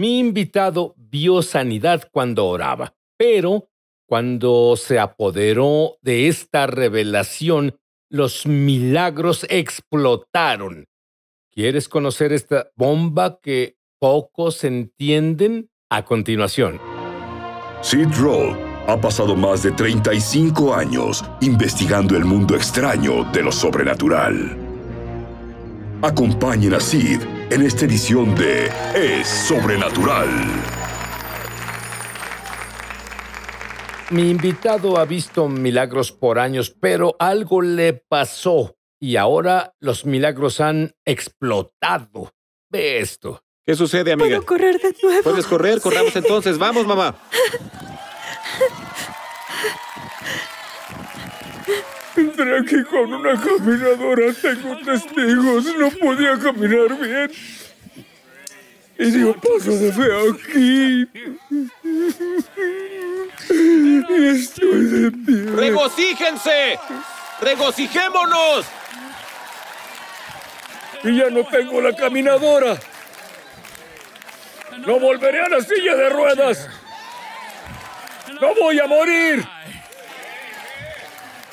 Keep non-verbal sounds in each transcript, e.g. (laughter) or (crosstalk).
Mi invitado vio sanidad cuando oraba, pero cuando se apoderó de esta revelación, los milagros explotaron. ¿Quieres conocer esta bomba que pocos entienden? A continuación. Sid Roll ha pasado más de 35 años investigando el mundo extraño de lo sobrenatural. Acompañen a Sid en esta edición de Es Sobrenatural. Mi invitado ha visto milagros por años, pero algo le pasó y ahora los milagros han explotado. Ve esto. ¿Qué sucede, amiga? ¿Puedo correr de nuevo? Puedes correr, corramos entonces. Vamos, mamá. (laughs) Entré aquí con una caminadora. Tengo testigos. No podía caminar bien. Y yo paso de aquí. estoy de pie. ¡Regocíjense! ¡Regocijémonos! Y ya no tengo la caminadora. No volveré a la silla de ruedas. No voy a morir.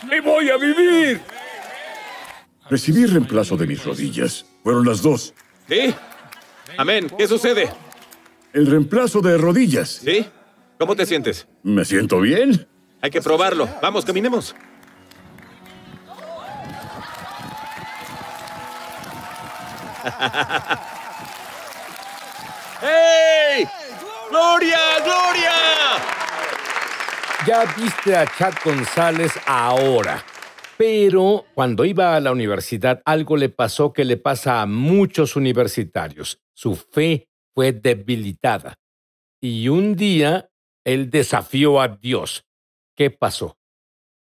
¡Me voy a vivir! Recibí reemplazo de mis rodillas. Fueron las dos. ¿Sí? Amén. ¿Qué sucede? El reemplazo de rodillas. ¿Sí? ¿Cómo te sientes? Me siento bien. Hay que probarlo. Vamos, caminemos. (laughs) ¡Hey! ¡Gloria, gloria! Ya viste a Chad González ahora. Pero cuando iba a la universidad algo le pasó que le pasa a muchos universitarios. Su fe fue debilitada. Y un día él desafió a Dios. ¿Qué pasó?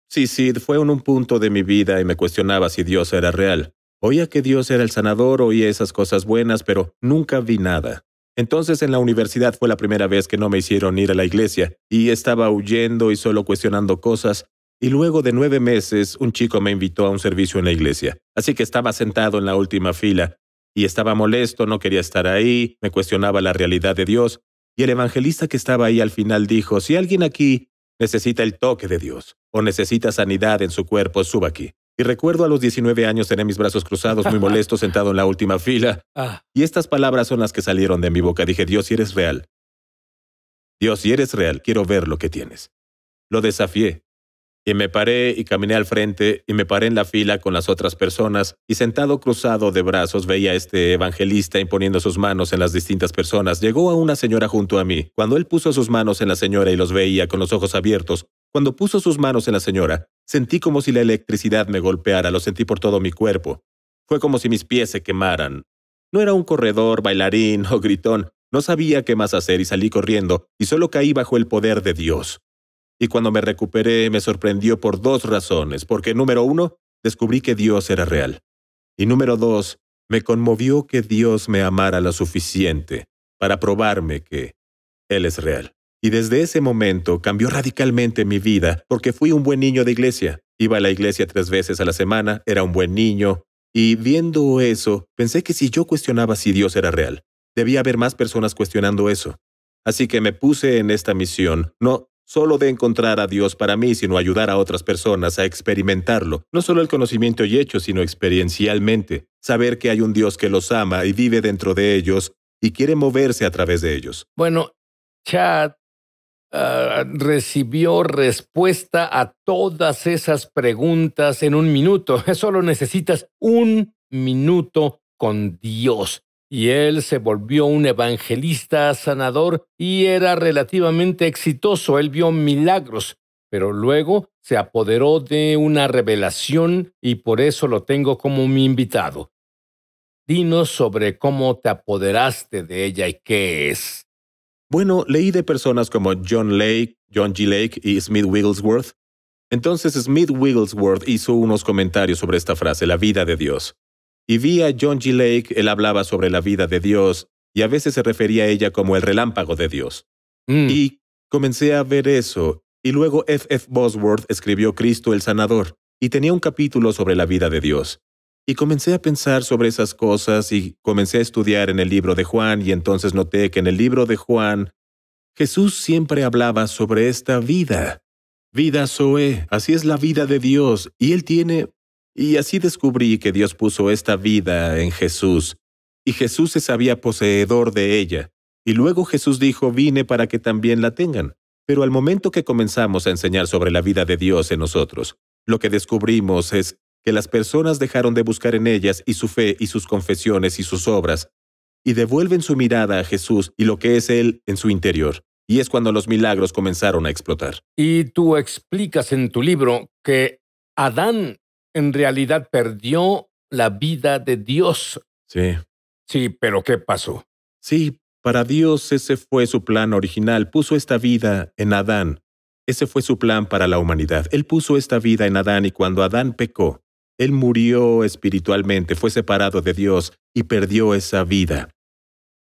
Sí, sí, fue en un punto de mi vida y me cuestionaba si Dios era real. Oía que Dios era el sanador, oía esas cosas buenas, pero nunca vi nada. Entonces en la universidad fue la primera vez que no me hicieron ir a la iglesia, y estaba huyendo y solo cuestionando cosas, y luego de nueve meses un chico me invitó a un servicio en la iglesia, así que estaba sentado en la última fila, y estaba molesto, no quería estar ahí, me cuestionaba la realidad de Dios, y el evangelista que estaba ahí al final dijo, si alguien aquí necesita el toque de Dios o necesita sanidad en su cuerpo, suba aquí. Y recuerdo a los 19 años tener mis brazos cruzados, muy molesto, (laughs) sentado en la última fila. Ah. Y estas palabras son las que salieron de mi boca. Dije, Dios, si eres real. Dios, si eres real, quiero ver lo que tienes. Lo desafié. Y me paré y caminé al frente y me paré en la fila con las otras personas y sentado cruzado de brazos veía a este evangelista imponiendo sus manos en las distintas personas. Llegó a una señora junto a mí. Cuando él puso sus manos en la señora y los veía con los ojos abiertos, cuando puso sus manos en la señora, sentí como si la electricidad me golpeara, lo sentí por todo mi cuerpo. Fue como si mis pies se quemaran. No era un corredor, bailarín o gritón, no sabía qué más hacer y salí corriendo, y solo caí bajo el poder de Dios. Y cuando me recuperé me sorprendió por dos razones, porque número uno, descubrí que Dios era real. Y número dos, me conmovió que Dios me amara lo suficiente para probarme que Él es real. Y desde ese momento cambió radicalmente mi vida porque fui un buen niño de iglesia. Iba a la iglesia tres veces a la semana, era un buen niño. Y viendo eso, pensé que si yo cuestionaba si Dios era real, debía haber más personas cuestionando eso. Así que me puse en esta misión, no solo de encontrar a Dios para mí, sino ayudar a otras personas a experimentarlo, no solo el conocimiento y hecho, sino experiencialmente, saber que hay un Dios que los ama y vive dentro de ellos y quiere moverse a través de ellos. Bueno, Chad Ah, recibió respuesta a todas esas preguntas en un minuto. (laughs) Solo necesitas un minuto con Dios. Y él se volvió un evangelista sanador y era relativamente exitoso. Él vio milagros, pero luego se apoderó de una revelación y por eso lo tengo como mi invitado. Dinos sobre cómo te apoderaste de ella y qué es. Bueno, leí de personas como John Lake, John G. Lake y Smith Wigglesworth. Entonces Smith Wigglesworth hizo unos comentarios sobre esta frase, la vida de Dios. Y vi a John G. Lake, él hablaba sobre la vida de Dios y a veces se refería a ella como el relámpago de Dios. Mm. Y comencé a ver eso. Y luego F. F. Bosworth escribió Cristo el Sanador y tenía un capítulo sobre la vida de Dios. Y comencé a pensar sobre esas cosas y comencé a estudiar en el libro de Juan y entonces noté que en el libro de Juan Jesús siempre hablaba sobre esta vida. Vida Zoe, así es la vida de Dios y Él tiene... Y así descubrí que Dios puso esta vida en Jesús y Jesús se sabía poseedor de ella. Y luego Jesús dijo, vine para que también la tengan. Pero al momento que comenzamos a enseñar sobre la vida de Dios en nosotros, lo que descubrimos es que las personas dejaron de buscar en ellas y su fe y sus confesiones y sus obras, y devuelven su mirada a Jesús y lo que es Él en su interior. Y es cuando los milagros comenzaron a explotar. Y tú explicas en tu libro que Adán en realidad perdió la vida de Dios. Sí. Sí, pero ¿qué pasó? Sí, para Dios ese fue su plan original. Puso esta vida en Adán. Ese fue su plan para la humanidad. Él puso esta vida en Adán y cuando Adán pecó, él murió espiritualmente, fue separado de Dios y perdió esa vida.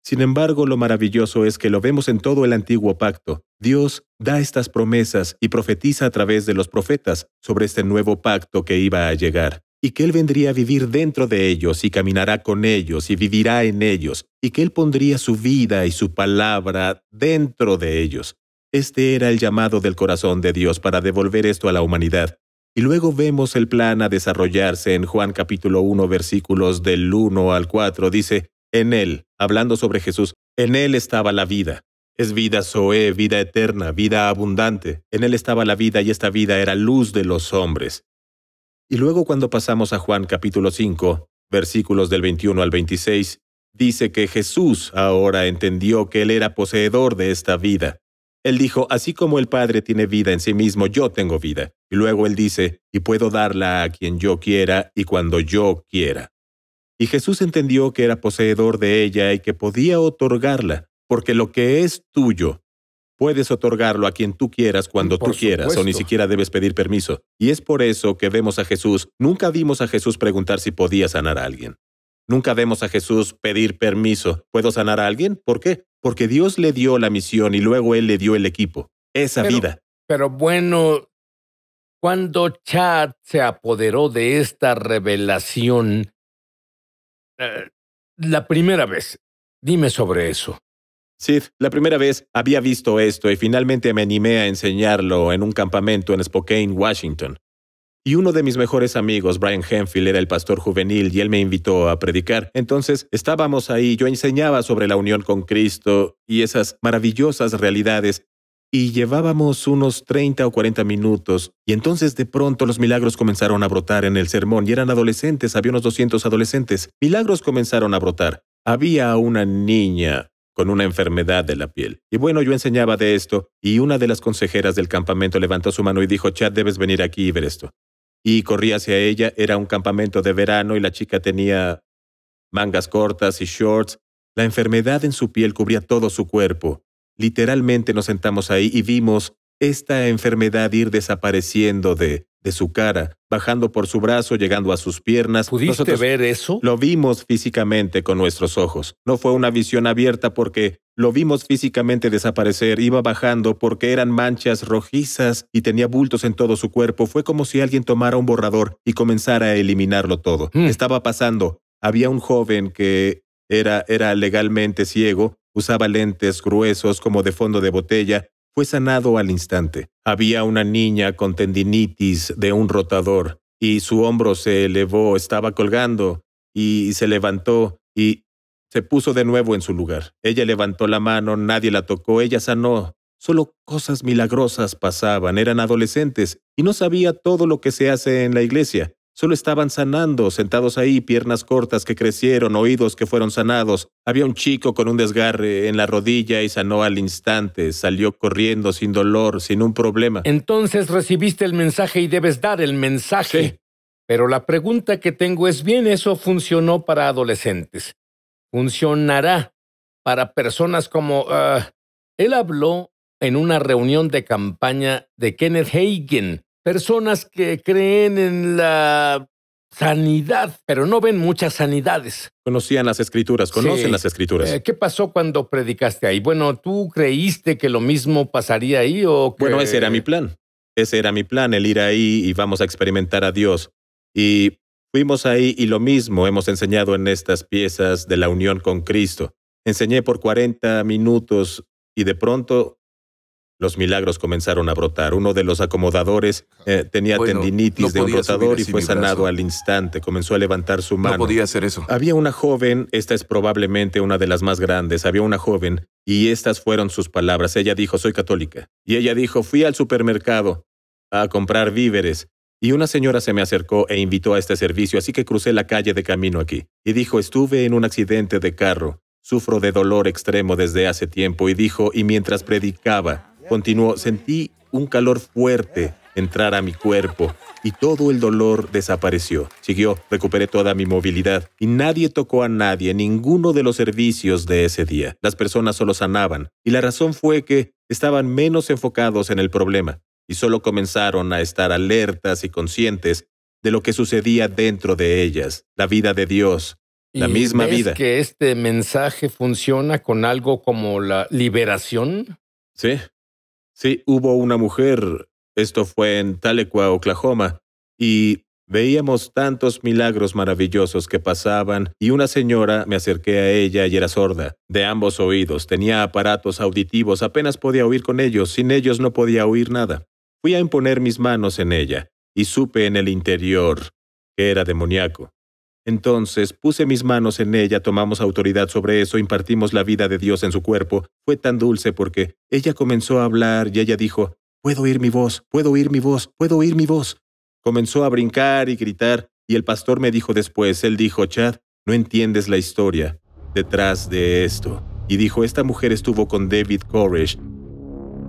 Sin embargo, lo maravilloso es que lo vemos en todo el antiguo pacto. Dios da estas promesas y profetiza a través de los profetas sobre este nuevo pacto que iba a llegar, y que Él vendría a vivir dentro de ellos y caminará con ellos y vivirá en ellos, y que Él pondría su vida y su palabra dentro de ellos. Este era el llamado del corazón de Dios para devolver esto a la humanidad, y luego vemos el plan a desarrollarse en Juan capítulo 1 versículos del 1 al 4. Dice, en él, hablando sobre Jesús, en él estaba la vida. Es vida Zoé, vida eterna, vida abundante. En él estaba la vida y esta vida era luz de los hombres. Y luego cuando pasamos a Juan capítulo 5, versículos del 21 al 26, dice que Jesús ahora entendió que él era poseedor de esta vida él dijo, así como el Padre tiene vida en sí mismo, yo tengo vida. Y luego él dice, y puedo darla a quien yo quiera y cuando yo quiera. Y Jesús entendió que era poseedor de ella y que podía otorgarla, porque lo que es tuyo, puedes otorgarlo a quien tú quieras cuando tú quieras, o ni siquiera debes pedir permiso. Y es por eso que vemos a Jesús, nunca vimos a Jesús preguntar si podía sanar a alguien. Nunca vemos a Jesús pedir permiso. ¿Puedo sanar a alguien? ¿Por qué? porque Dios le dio la misión y luego Él le dio el equipo, esa vida. Pero bueno, cuando Chad se apoderó de esta revelación, eh, la primera vez, dime sobre eso. Sid, la primera vez había visto esto y finalmente me animé a enseñarlo en un campamento en Spokane, Washington. Y uno de mis mejores amigos, Brian Henfield, era el pastor juvenil y él me invitó a predicar. Entonces estábamos ahí, yo enseñaba sobre la unión con Cristo y esas maravillosas realidades. Y llevábamos unos 30 o 40 minutos, y entonces de pronto los milagros comenzaron a brotar en el sermón, y eran adolescentes, había unos 200 adolescentes. Milagros comenzaron a brotar. Había una niña, con una enfermedad de la piel. Y bueno, yo enseñaba de esto, y una de las consejeras del campamento levantó su mano y dijo, Chad, debes venir aquí y ver esto y corrí hacia ella. Era un campamento de verano y la chica tenía mangas cortas y shorts. La enfermedad en su piel cubría todo su cuerpo. Literalmente nos sentamos ahí y vimos esta enfermedad ir desapareciendo de, de su cara, bajando por su brazo, llegando a sus piernas. ¿Pudiste ver eso? Lo vimos físicamente con nuestros ojos. No fue una visión abierta porque lo vimos físicamente desaparecer, iba bajando porque eran manchas rojizas y tenía bultos en todo su cuerpo. Fue como si alguien tomara un borrador y comenzara a eliminarlo todo. Hmm. Estaba pasando. Había un joven que era, era legalmente ciego, usaba lentes gruesos como de fondo de botella fue sanado al instante. Había una niña con tendinitis de un rotador, y su hombro se elevó, estaba colgando, y se levantó, y se puso de nuevo en su lugar. Ella levantó la mano, nadie la tocó, ella sanó. Solo cosas milagrosas pasaban, eran adolescentes, y no sabía todo lo que se hace en la iglesia. Solo estaban sanando, sentados ahí, piernas cortas que crecieron, oídos que fueron sanados. Había un chico con un desgarre en la rodilla y sanó al instante, salió corriendo sin dolor, sin un problema. Entonces recibiste el mensaje y debes dar el mensaje. Sí. Pero la pregunta que tengo es, bien, eso funcionó para adolescentes. Funcionará para personas como... Ah, él habló en una reunión de campaña de Kenneth Hagen, personas que creen en la sanidad, pero no ven muchas sanidades. Conocían las escrituras, conocen las escrituras. Eh, ¿Qué pasó cuando predicaste ahí? Bueno, ¿tú creíste que lo mismo pasaría ahí o Bueno, ese era mi plan. Ese era mi plan, el ir ahí y vamos a experimentar a Dios. Y fuimos ahí y lo mismo hemos enseñado en estas piezas de la unión con Cristo. Enseñé por 40 minutos y de pronto los milagros comenzaron a brotar. Uno de los acomodadores eh, tenía tendinitis de un rotador y fue sanado al instante. Comenzó a levantar su mano. No podía hacer eso. Había una joven, esta es probablemente una de las más grandes, había una joven y estas fueron sus palabras. Ella dijo, soy católica. Y ella dijo, fui al supermercado a comprar víveres. Y una señora se me acercó e invitó a este servicio, así que crucé la calle de camino aquí. Y dijo, estuve en un accidente de carro. Sufro de dolor extremo desde hace tiempo. Y dijo, y mientras predicaba, Continuó, sentí un calor fuerte entrar a mi cuerpo y todo el dolor desapareció. Siguió, recuperé toda mi movilidad y nadie tocó a nadie, ninguno de los servicios de ese día. Las personas solo sanaban y la razón fue que estaban menos enfocados en el problema y solo comenzaron a estar alertas y conscientes de lo que sucedía dentro de ellas, la vida de Dios, la misma ves vida. que este mensaje funciona con algo como la liberación? Sí, Sí, hubo una mujer. Esto fue en Talequa, Oklahoma. Y veíamos tantos milagros maravillosos que pasaban y una señora me acerqué a ella y era sorda. De ambos oídos tenía aparatos auditivos, apenas podía oír con ellos, sin ellos no podía oír nada. Fui a imponer mis manos en ella y supe en el interior que era demoníaco. Entonces puse mis manos en ella, tomamos autoridad sobre eso, impartimos la vida de Dios en su cuerpo. Fue tan dulce porque ella comenzó a hablar y ella dijo, puedo oír mi voz, puedo oír mi voz, puedo oír mi voz. Comenzó a brincar y gritar y el pastor me dijo después, él dijo, Chad, no entiendes la historia detrás de esto. Y dijo, esta mujer estuvo con David Courage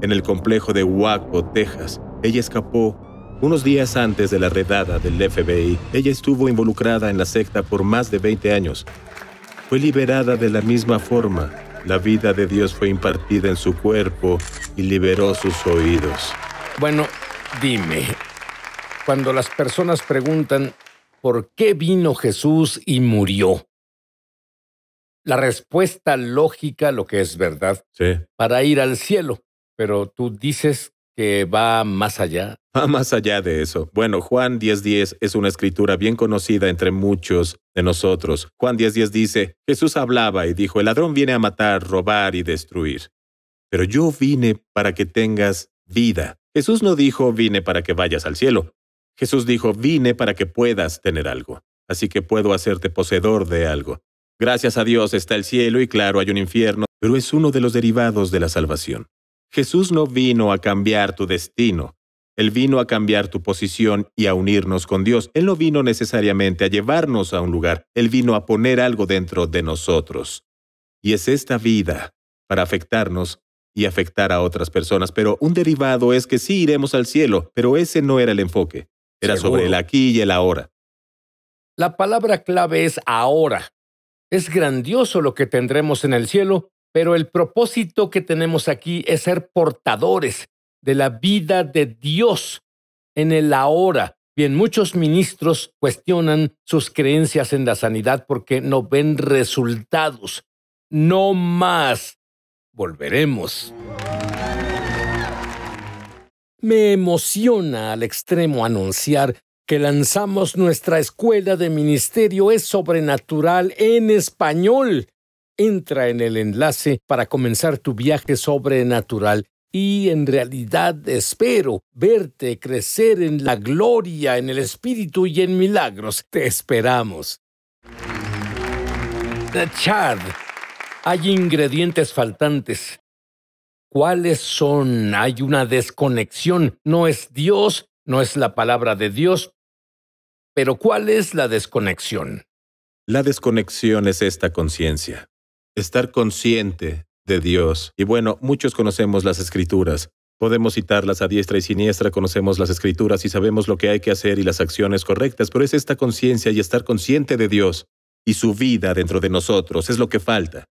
en el complejo de Waco, Texas. Ella escapó unos días antes de la redada del FBI, ella estuvo involucrada en la secta por más de 20 años. Fue liberada de la misma forma. La vida de Dios fue impartida en su cuerpo y liberó sus oídos. Bueno, dime, cuando las personas preguntan, ¿por qué vino Jesús y murió? La respuesta lógica, lo que es verdad, para ir al cielo. Pero tú dices que va más allá. Va más allá de eso. Bueno, Juan 10.10 es una escritura bien conocida entre muchos de nosotros. Juan 10.10 dice, Jesús hablaba y dijo, el ladrón viene a matar, robar y destruir. Pero yo vine para que tengas vida. Jesús no dijo, vine para que vayas al cielo. Jesús dijo, vine para que puedas tener algo. Así que puedo hacerte poseedor de algo. Gracias a Dios está el cielo y claro, hay un infierno, pero es uno de los derivados de la salvación. Jesús no vino a cambiar tu destino. Él vino a cambiar tu posición y a unirnos con Dios. Él no vino necesariamente a llevarnos a un lugar. Él vino a poner algo dentro de nosotros. Y es esta vida para afectarnos y afectar a otras personas. Pero un derivado es que sí iremos al cielo, pero ese no era el enfoque. Era sobre el aquí y el ahora. La palabra clave es ahora. Es grandioso lo que tendremos en el cielo, pero el propósito que tenemos aquí es ser portadores de la vida de Dios en el ahora. Bien, muchos ministros cuestionan sus creencias en la sanidad porque no ven resultados. No más. Volveremos. Me emociona al extremo anunciar que lanzamos nuestra escuela de ministerio es sobrenatural en español Entra en el enlace para comenzar tu viaje sobrenatural y en realidad espero verte crecer en la gloria, en el Espíritu y en milagros. Te esperamos. Chad, hay ingredientes faltantes. ¿Cuáles son? Hay una desconexión. No es Dios, no es la palabra de Dios. Pero ¿cuál es la desconexión? La desconexión es esta conciencia estar consciente de Dios. Y bueno, muchos conocemos las escrituras. Podemos citarlas a diestra y siniestra, conocemos las escrituras y sabemos lo que hay que hacer y las acciones correctas, pero es esta conciencia y estar consciente de Dios y su vida dentro de nosotros es lo que falta.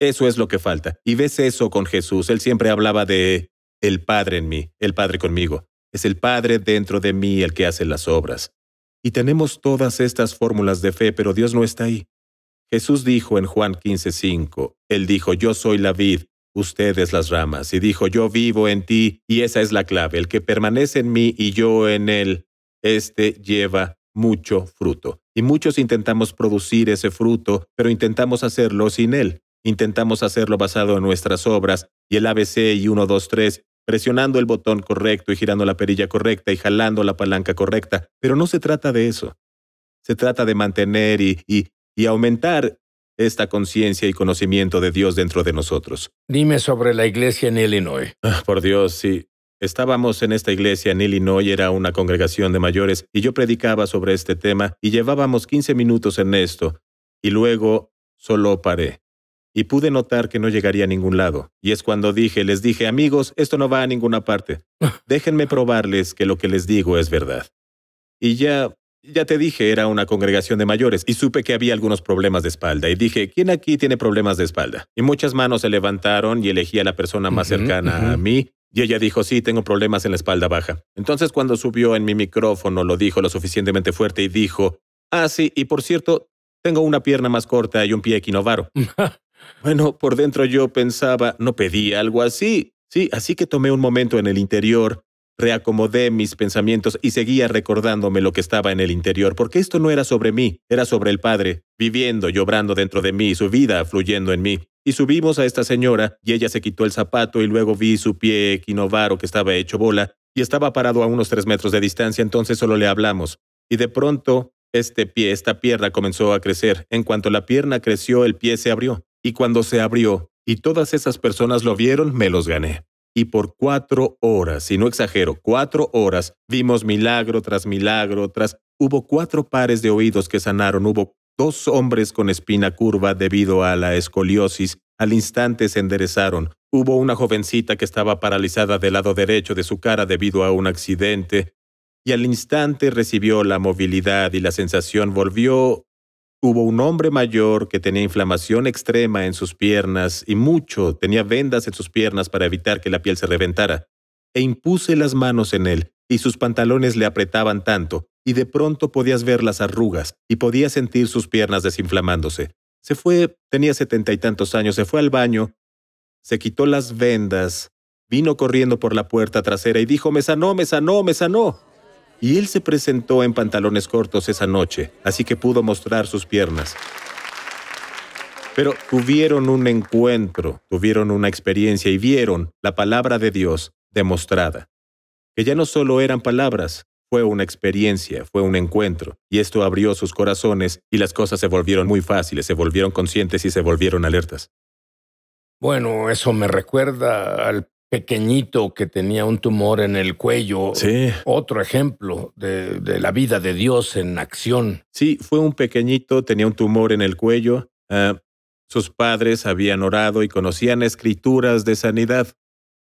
Eso es lo que falta. Y ves eso con Jesús. Él siempre hablaba de el Padre en mí, el Padre conmigo. Es el Padre dentro de mí el que hace las obras. Y tenemos todas estas fórmulas de fe, pero Dios no está ahí. Jesús dijo en Juan 15:5, Él dijo, yo soy la vid, ustedes las ramas, y dijo, yo vivo en ti, y esa es la clave, el que permanece en mí y yo en él, este lleva mucho fruto. Y muchos intentamos producir ese fruto, pero intentamos hacerlo sin él. Intentamos hacerlo basado en nuestras obras y el ABC y 1, 2, 3, presionando el botón correcto y girando la perilla correcta y jalando la palanca correcta, pero no se trata de eso. Se trata de mantener y, y aumentar esta conciencia y conocimiento de Dios dentro de nosotros. Dime sobre la iglesia en Illinois. Ah, por Dios, sí. Estábamos en esta iglesia en Illinois, era una congregación de mayores, y yo predicaba sobre este tema y llevábamos 15 minutos en esto, y luego solo paré. Y pude notar que no llegaría a ningún lado. Y es cuando dije, les dije, amigos, esto no va a ninguna parte. (laughs) Déjenme probarles que lo que les digo es verdad. Y ya ya te dije, era una congregación de mayores y supe que había algunos problemas de espalda. Y dije, ¿quién aquí tiene problemas de espalda? Y muchas manos se levantaron y elegí a la persona más cercana a mí. Y ella dijo, sí, tengo problemas en la espalda baja. Entonces cuando subió en mi micrófono lo dijo lo suficientemente fuerte y dijo, ah, sí, y por cierto, tengo una pierna más corta y un pie equinovaro. (laughs) bueno, por dentro yo pensaba, no pedí algo así. Sí, así que tomé un momento en el interior Reacomodé mis pensamientos y seguía recordándome lo que estaba en el interior, porque esto no era sobre mí, era sobre el Padre, viviendo y obrando dentro de mí, su vida fluyendo en mí. Y subimos a esta señora, y ella se quitó el zapato, y luego vi su pie equinovaro que estaba hecho bola, y estaba parado a unos tres metros de distancia, entonces solo le hablamos. Y de pronto, este pie, esta pierna comenzó a crecer. En cuanto la pierna creció, el pie se abrió. Y cuando se abrió, y todas esas personas lo vieron, me los gané y por cuatro horas, y no exagero, cuatro horas, vimos milagro tras milagro, tras... Hubo cuatro pares de oídos que sanaron, hubo dos hombres con espina curva debido a la escoliosis, al instante se enderezaron. Hubo una jovencita que estaba paralizada del lado derecho de su cara debido a un accidente, y al instante recibió la movilidad y la sensación volvió Hubo un hombre mayor que tenía inflamación extrema en sus piernas y mucho, tenía vendas en sus piernas para evitar que la piel se reventara. E impuse las manos en él, y sus pantalones le apretaban tanto, y de pronto podías ver las arrugas, y podías sentir sus piernas desinflamándose. Se fue, tenía setenta y tantos años, se fue al baño, se quitó las vendas, vino corriendo por la puerta trasera y dijo, me sanó, me sanó, me sanó y él se presentó en pantalones cortos esa noche, así que pudo mostrar sus piernas. Pero tuvieron un encuentro, tuvieron una experiencia y vieron la palabra de Dios demostrada. Que ya no solo eran palabras, fue una experiencia, fue un encuentro, y esto abrió sus corazones y las cosas se volvieron muy fáciles, se volvieron conscientes y se volvieron alertas. Bueno, eso me recuerda al pequeñito que tenía un tumor en el cuello. Sí. Otro ejemplo de, la vida de Dios en acción. Sí, fue un pequeñito, tenía un tumor en el cuello. Ah, sus padres habían orado y conocían escrituras de sanidad.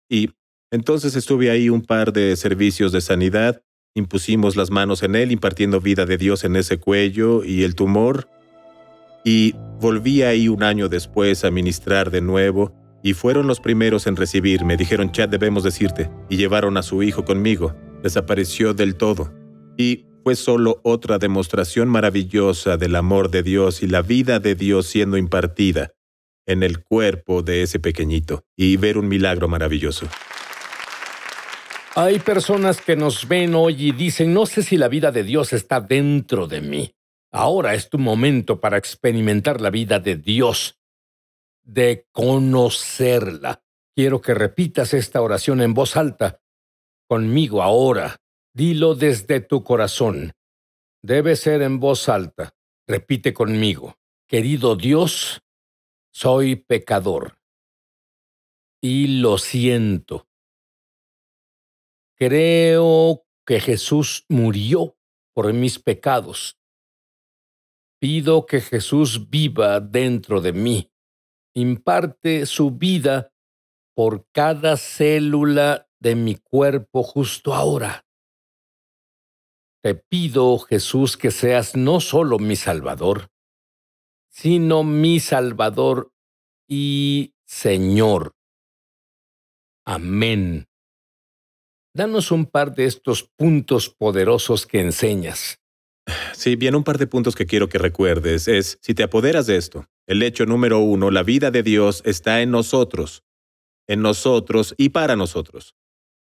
Y entonces estuve ahí un par de servicios de sanidad. Impusimos las manos en él, impartiendo vida de Dios en ese cuello y el tumor. Y volví ahí un año después a ministrar de nuevo y fueron los primeros en recibirme. Dijeron, Chad, debemos decirte. Y llevaron a su hijo conmigo. Desapareció del todo. Y fue solo otra demostración maravillosa del amor de Dios y la vida de Dios siendo impartida en el cuerpo de ese pequeñito y ver un milagro maravilloso. Hay personas que nos ven hoy y dicen, no sé si la vida de Dios está dentro de mí. Ahora es tu momento para experimentar la vida de Dios de conocerla. Quiero que repitas esta oración en voz alta conmigo ahora. Dilo desde tu corazón. Debe ser en voz alta. Repite conmigo. Querido Dios, soy pecador. Y lo siento. Creo que Jesús murió por mis pecados. Pido que Jesús viva dentro de mí imparte su vida por cada célula de mi cuerpo justo ahora. Te pido, oh Jesús, que seas no solo mi Salvador, sino mi Salvador y Señor. Amén. Danos un par de estos puntos poderosos que enseñas. Sí, bien, un par de puntos que quiero que recuerdes es, si te apoderas de esto, el hecho número uno, la vida de Dios está en nosotros, en nosotros y para nosotros.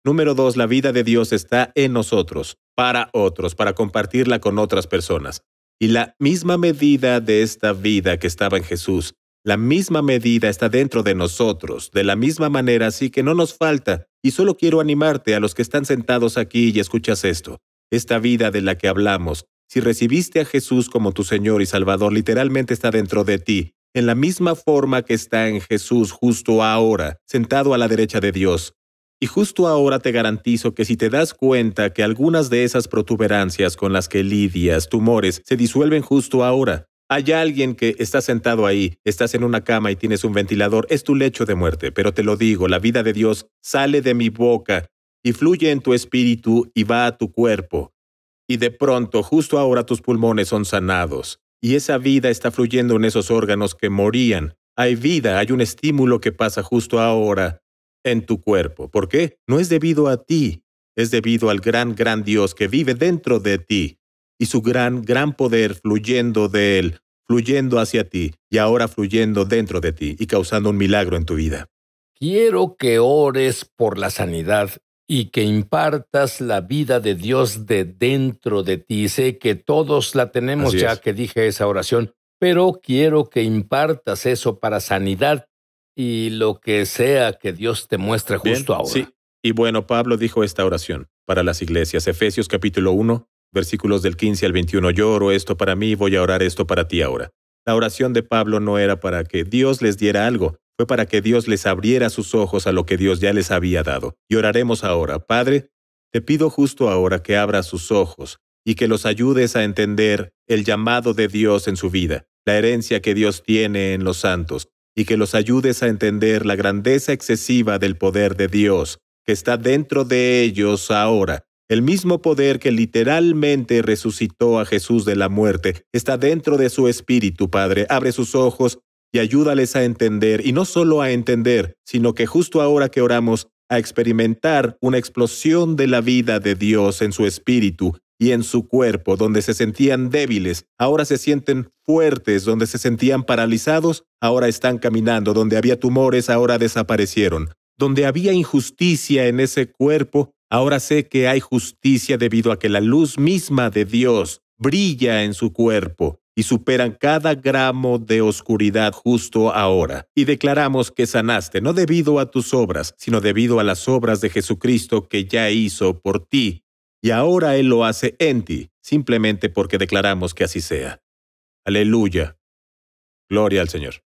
Número dos, la vida de Dios está en nosotros, para otros, para compartirla con otras personas. Y la misma medida de esta vida que estaba en Jesús, la misma medida está dentro de nosotros, de la misma manera, así que no nos falta. Y solo quiero animarte a los que están sentados aquí y escuchas esto. Esta vida de la que hablamos si recibiste a Jesús como tu Señor y Salvador, literalmente está dentro de ti, en la misma forma que está en Jesús justo ahora, sentado a la derecha de Dios. Y justo ahora te garantizo que si te das cuenta que algunas de esas protuberancias con las que lidias, tumores, se disuelven justo ahora, hay alguien que está sentado ahí, estás en una cama y tienes un ventilador, es tu lecho de muerte, pero te lo digo, la vida de Dios sale de mi boca y fluye en tu espíritu y va a tu cuerpo. Y de pronto, justo ahora tus pulmones son sanados, y esa vida está fluyendo en esos órganos que morían. Hay vida, hay un estímulo que pasa justo ahora en tu cuerpo. ¿Por qué? No es debido a ti, es debido al gran, gran Dios que vive dentro de ti y su gran, gran poder fluyendo de él, fluyendo hacia ti y ahora fluyendo dentro de ti y causando un milagro en tu vida. Quiero que ores por la sanidad y que impartas la vida de Dios de dentro de ti. Sé que todos la tenemos ya que dije esa oración, pero quiero que impartas eso para sanidad y lo que sea que Dios te muestre justo ahora. Sí. Y bueno, Pablo dijo esta oración para las iglesias, Efesios capítulo 1, versículos del 15 al 21. Yo oro esto para mí, voy a orar esto para ti ahora. La oración de Pablo no era para que Dios les diera algo, fue para que Dios les abriera sus ojos a lo que Dios ya les había dado. Y oraremos ahora, Padre, te pido justo ahora que abras sus ojos y que los ayudes a entender el llamado de Dios en su vida, la herencia que Dios tiene en los santos, y que los ayudes a entender la grandeza excesiva del poder de Dios que está dentro de ellos ahora. El mismo poder que literalmente resucitó a Jesús de la muerte está dentro de su espíritu, Padre. Abre sus ojos y ayúdales a entender, y no solo a entender, sino que justo ahora que oramos, a experimentar una explosión de la vida de Dios en su espíritu y en su cuerpo, donde se sentían débiles, ahora se sienten fuertes, donde se sentían paralizados, ahora están caminando, donde había tumores, ahora desaparecieron, donde había injusticia en ese cuerpo, ahora sé que hay justicia debido a que la luz misma de Dios brilla en su cuerpo, y superan cada gramo de oscuridad justo ahora. Y declaramos que sanaste no debido a tus obras, sino debido a las obras de Jesucristo que ya hizo por ti, y ahora Él lo hace en ti, simplemente porque declaramos que así sea. Aleluya. Gloria al Señor.